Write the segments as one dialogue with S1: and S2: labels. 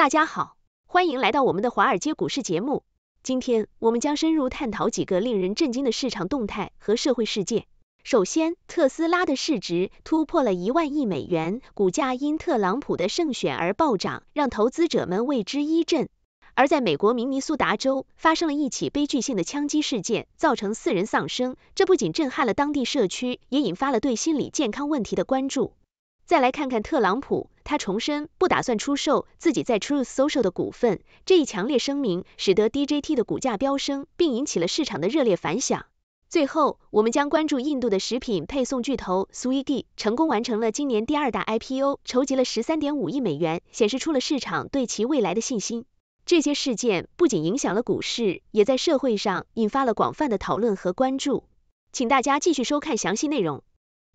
S1: 大家好，欢迎来到我们的华尔街股市节目。今天我们将深入探讨几个令人震惊的市场动态和社会事件。首先，特斯拉的市值突破了一万亿美元，股价因特朗普的胜选而暴涨，让投资者们为之一振。而在美国明尼苏达州发生了一起悲剧性的枪击事件，造成四人丧生，这不仅震撼了当地社区，也引发了对心理健康问题的关注。再来看看特朗普，他重申不打算出售自己在 Truth Social 的股份，这一强烈声明使得 DJT 的股价飙升，并引起了市场的热烈反响。最后，我们将关注印度的食品配送巨头 Swed 成功完成了今年第二大 IPO，筹集了十三点五亿美元，显示出了市场对其未来的信心。这些事件不仅影响了股市，也在社会上引发了广泛的讨论和关注。请大家继续收看详细内容。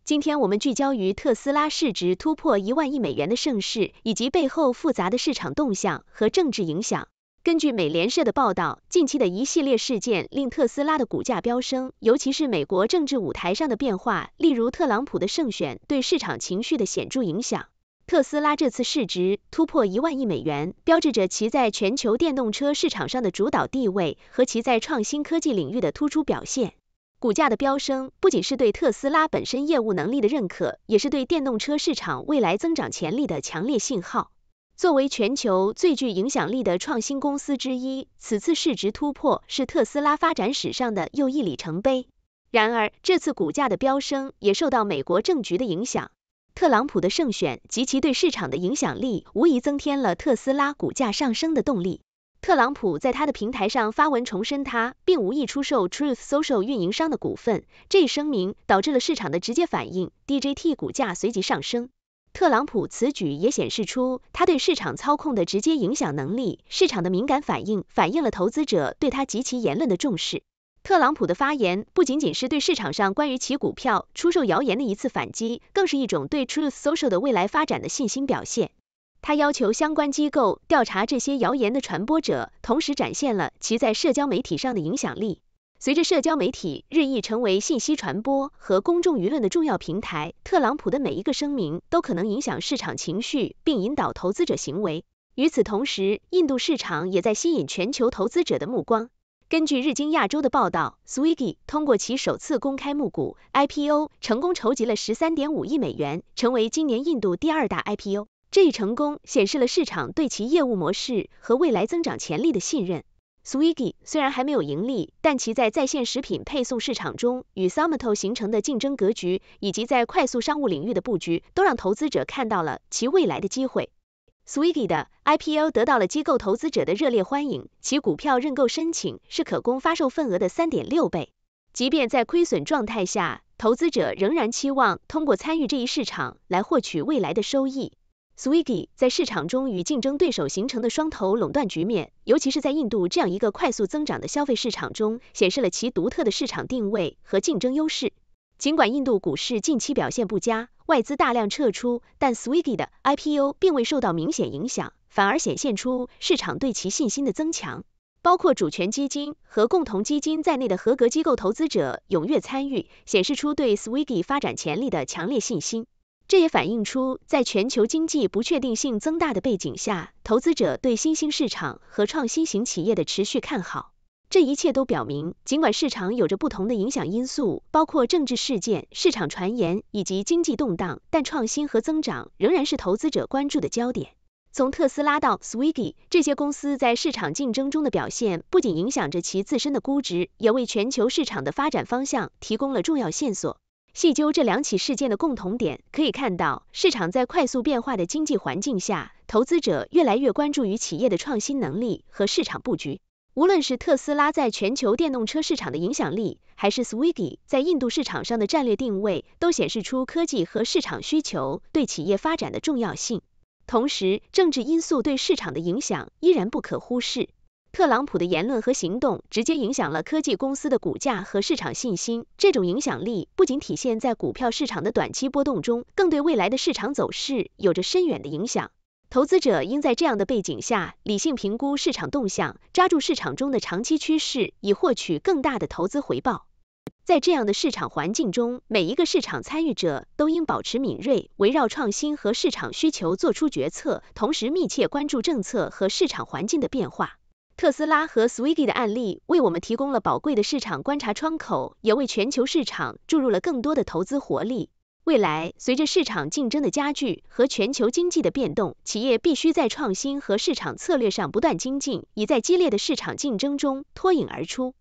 S1: 今天我们聚焦于特斯拉市值突破一万亿美元的盛事，以及背后复杂的市场动向和政治影响。根据美联社的报道，近期的一系列事件令特斯拉的股价飙升，尤其是美国政治舞台上的变化，例如特朗普的胜选对市场情绪的显著影响。特斯拉这次市值突破一万亿美元，标志着其在全球电动车市场上的主导地位和其在创新科技领域的突出表现。股价的飙升不仅是对特斯拉本身业务能力的认可，也是对电动车市场未来增长潜力的强烈信号。作为全球最具影响力的创新公司之一，此次市值突破是特斯拉发展史上的又一里程碑。然而，这次股价的飙升也受到美国政局的影响，特朗普的胜选及其对市场的影响力，无疑增添了特斯拉股价上升的动力。特朗普在他的平台上发文重申，他并无意出售 Truth Social 运营商的股份。这一声明导致了市场的直接反应，DGT 股价随即上升。特朗普此举也显示出他对市场操控的直接影响能力，市场的敏感反应反映了投资者对他及其言论的重视。特朗普的发言不仅仅是对市场上关于其股票出售谣言的一次反击，更是一种对 Truth Social 的未来发展的信心表现。他要求相关机构调查这些谣言的传播者，同时展现了其在社交媒体上的影响力。随着社交媒体日益成为信息传播和公众舆论的重要平台，特朗普的每一个声明都可能影响市场情绪并引导投资者行为。与此同时，印度市场也在吸引全球投资者的目光。根据日经亚洲的报道，Swiggy 通过其首次公开募股 （IPO） 成功筹集了13.5亿美元，成为今年印度第二大 IPO。这一成功显示了市场对其业务模式和未来增长潜力的信任。Swiggy 虽然还没有盈利，但其在在线食品配送市场中与 s o m a t o o 形成的竞争格局，以及在快速商务领域的布局，都让投资者看到了其未来的机会。Swiggy 的 IPO 得到了机构投资者的热烈欢迎，其股票认购申请是可供发售份额的3.6倍。即便在亏损状态下，投资者仍然期望通过参与这一市场来获取未来的收益。Swiggy 在市场中与竞争对手形成的双头垄断局面，尤其是在印度这样一个快速增长的消费市场中，显示了其独特的市场定位和竞争优势。尽管印度股市近期表现不佳，外资大量撤出，但 Swiggy 的 IPO 并未受到明显影响，反而显现出市场对其信心的增强。包括主权基金和共同基金在内的合格机构投资者踊跃参与，显示出对 Swiggy 发展潜力的强烈信心。这也反映出，在全球经济不确定性增大的背景下，投资者对新兴市场和创新型企业的持续看好。这一切都表明，尽管市场有着不同的影响因素，包括政治事件、市场传言以及经济动荡，但创新和增长仍然是投资者关注的焦点。从特斯拉到 Swiggy，这些公司在市场竞争中的表现，不仅影响着其自身的估值，也为全球市场的发展方向提供了重要线索。细究这两起事件的共同点，可以看到，市场在快速变化的经济环境下，投资者越来越关注于企业的创新能力和市场布局。无论是特斯拉在全球电动车市场的影响力，还是 Swiggy 在印度市场上的战略定位，都显示出科技和市场需求对企业发展的重要性。同时，政治因素对市场的影响依然不可忽视。特朗普的言论和行动直接影响了科技公司的股价和市场信心，这种影响力不仅体现在股票市场的短期波动中，更对未来的市场走势有着深远的影响。投资者应在这样的背景下，理性评估市场动向，抓住市场中的长期趋势，以获取更大的投资回报。在这样的市场环境中，每一个市场参与者都应保持敏锐，围绕创新和市场需求做出决策，同时密切关注政策和市场环境的变化。特斯拉和 Swiggy 的案例为我们提供了宝贵的市场观察窗口，也为全球市场注入了更多的投资活力。未来，随着市场竞争的加剧和全球经济的变动，企业必须在创新和市场策略上不断精进，以在激烈的市场竞争中脱颖而出。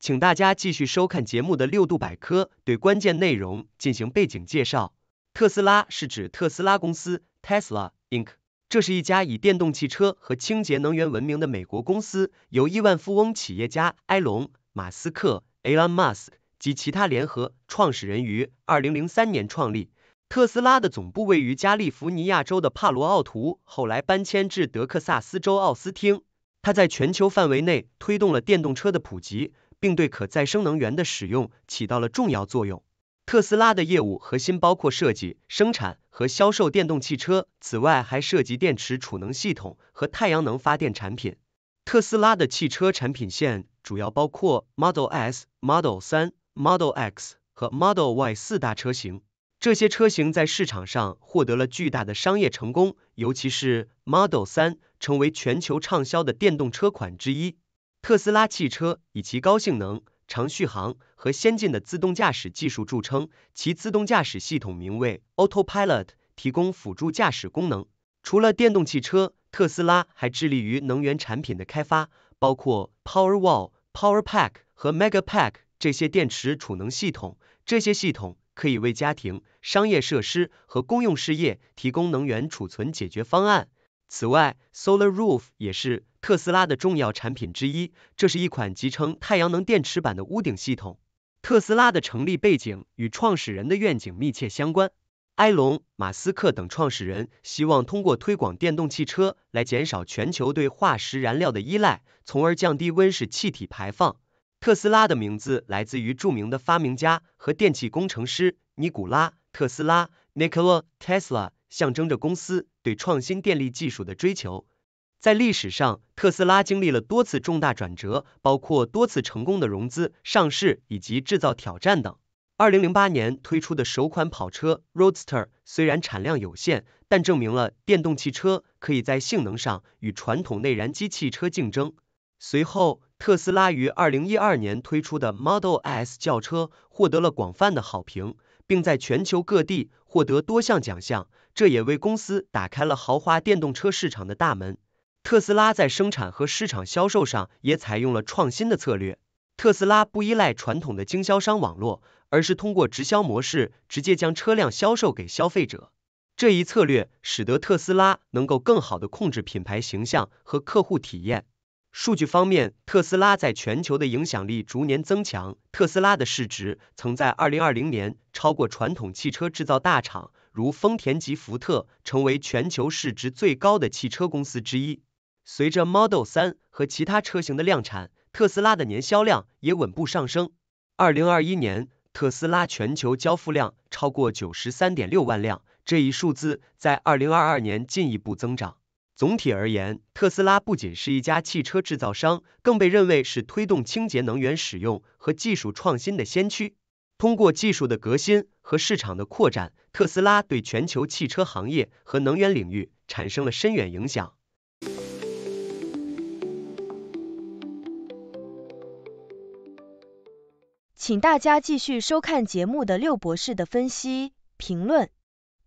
S2: 请大家继续收看节目的六度百科，对关键内容进行背景介绍。特斯拉是指特斯拉公司 Tesla Inc。这是一家以电动汽车和清洁能源闻名的美国公司，由亿万富翁企业家埃隆·马斯克 Elon Musk 及其他联合创始人于2003年创立。特斯拉的总部位于加利福尼亚州的帕罗奥图，后来搬迁至德克萨斯州奥斯汀。它在全球范围内推动了电动车的普及，并对可再生能源的使用起到了重要作用。特斯拉的业务核心包括设计、生产和销售电动汽车，此外还涉及电池储能系统和太阳能发电产品。特斯拉的汽车产品线主要包括 Model S、Model 3、Model X 和 Model Y 四大车型。这些车型在市场上获得了巨大的商业成功，尤其是 Model 3成为全球畅销的电动车款之一。特斯拉汽车以其高性能。长续航和先进的自动驾驶技术著称，其自动驾驶系统名为 Autopilot，提供辅助驾驶功能。除了电动汽车，特斯拉还致力于能源产品的开发，包括 Powerwall、Powerpack 和 Megapack 这些电池储能系统。这些系统可以为家庭、商业设施和公用事业提供能源储存解决方案。此外，Solar Roof 也是。特斯拉的重要产品之一，这是一款集成太阳能电池板的屋顶系统。特斯拉的成立背景与创始人的愿景密切相关。埃隆·马斯克等创始人希望通过推广电动汽车来减少全球对化石燃料的依赖，从而降低温室气体排放。特斯拉的名字来自于著名的发明家和电气工程师尼古拉·特斯拉 （Nikola Tesla），象征着公司对创新电力技术的追求。在历史上，特斯拉经历了多次重大转折，包括多次成功的融资、上市以及制造挑战等。二零零八年推出的首款跑车 Roadster 虽然产量有限，但证明了电动汽车可以在性能上与传统内燃机汽车竞争。随后，特斯拉于二零一二年推出的 Model S 轿车获得了广泛的好评，并在全球各地获得多项奖项，这也为公司打开了豪华电动车市场的大门。特斯拉在生产和市场销售上也采用了创新的策略。特斯拉不依赖传统的经销商网络，而是通过直销模式直接将车辆销售给消费者。这一策略使得特斯拉能够更好地控制品牌形象和客户体验。数据方面，特斯拉在全球的影响力逐年增强。特斯拉的市值曾在2020年超过传统汽车制造大厂，如丰田及福特，成为全球市值最高的汽车公司之一。随着 Model 3和其他车型的量产，特斯拉的年销量也稳步上升。二零二一年，特斯拉全球交付量超过九十三点六万辆，这一数字在二零二二年进一步增长。总体而言，特斯拉不仅是一家汽车制造商，更被认为是推动清洁能源使用和技术创新的先驱。通过技术的革新和市场的扩展，特斯拉对全球汽车行业和能源领域产生了深远影响。
S3: 请大家继续收看节目的六博士的分析评论。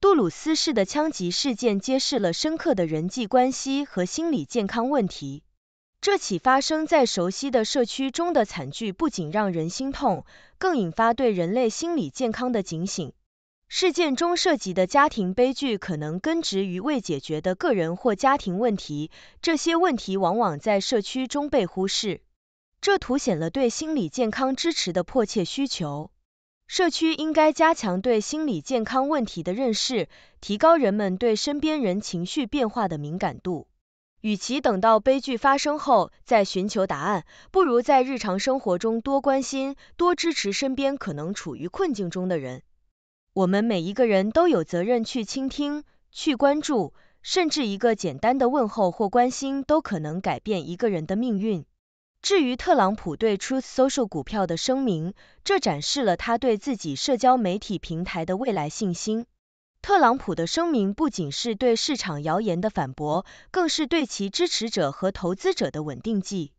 S3: 杜鲁斯式的枪击事件揭示了深刻的人际关系和心理健康问题。这起发生在熟悉的社区中的惨剧，不仅让人心痛，更引发对人类心理健康的警醒。事件中涉及的家庭悲剧，可能根植于未解决的个人或家庭问题，这些问题往往在社区中被忽视。这凸显了对心理健康支持的迫切需求。社区应该加强对心理健康问题的认识，提高人们对身边人情绪变化的敏感度。与其等到悲剧发生后再寻求答案，不如在日常生活中多关心、多支持身边可能处于困境中的人。我们每一个人都有责任去倾听、去关注，甚至一个简单的问候或关心，都可能改变一个人的命运。至于特朗普对 Truth Social 股票的声明，这展示了他对自己社交媒体平台的未来信心。特朗普的声明不仅是对市场谣言的反驳，更是对其支持者和投资者的稳定剂。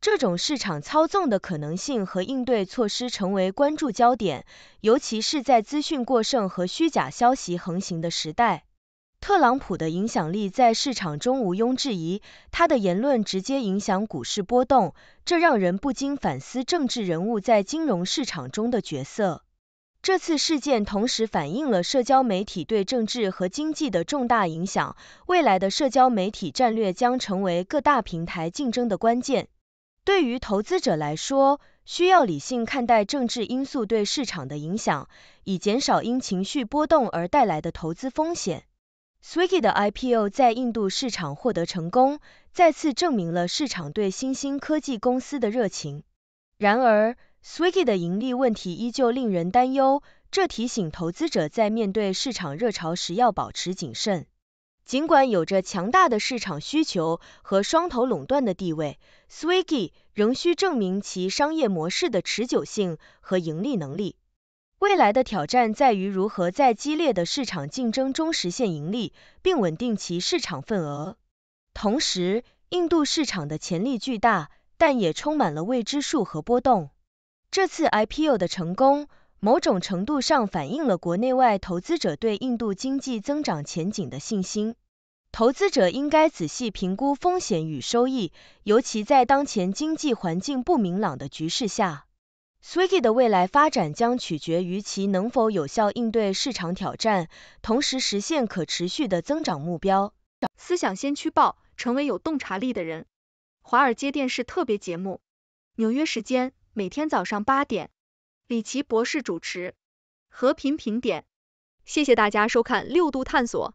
S3: 这种市场操纵的可能性和应对措施成为关注焦点，尤其是在资讯过剩和虚假消息横行的时代。特朗普的影响力在市场中毋庸置疑，他的言论直接影响股市波动，这让人不禁反思政治人物在金融市场中的角色。这次事件同时反映了社交媒体对政治和经济的重大影响。未来的社交媒体战略将成为各大平台竞争的关键。对于投资者来说，需要理性看待政治因素对市场的影响，以减少因情绪波动而带来的投资风险。Swiggy 的 IPO 在印度市场获得成功，再次证明了市场对新兴科技公司的热情。然而，Swiggy 的盈利问题依旧令人担忧，这提醒投资者在面对市场热潮时要保持谨慎。尽管有着强大的市场需求和双头垄断的地位，Swiggy 仍需证明其商业模式的持久性和盈利能力。未来的挑战在于如何在激烈的市场竞争中实现盈利，并稳定其市场份额。同时，印度市场的潜力巨大，但也充满了未知数和波动。这次 IPO 的成功，某种程度上反映了国内外投资者对印度经济增长前景的信心。投资者应该仔细评估风险与收益，尤其在当前经济环境不明朗的局势下。Swiggy 的未来发展将取决于其能否有效应对市场挑战，同时实现可持续的增长目标。思想先驱报，成为有洞察力的人。华尔街电视特别节目，纽约时间
S1: 每天早上八点，李奇博士主持。和平评点，谢谢大家收看六度探索。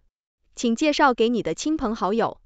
S1: 请介绍给你的亲朋好友。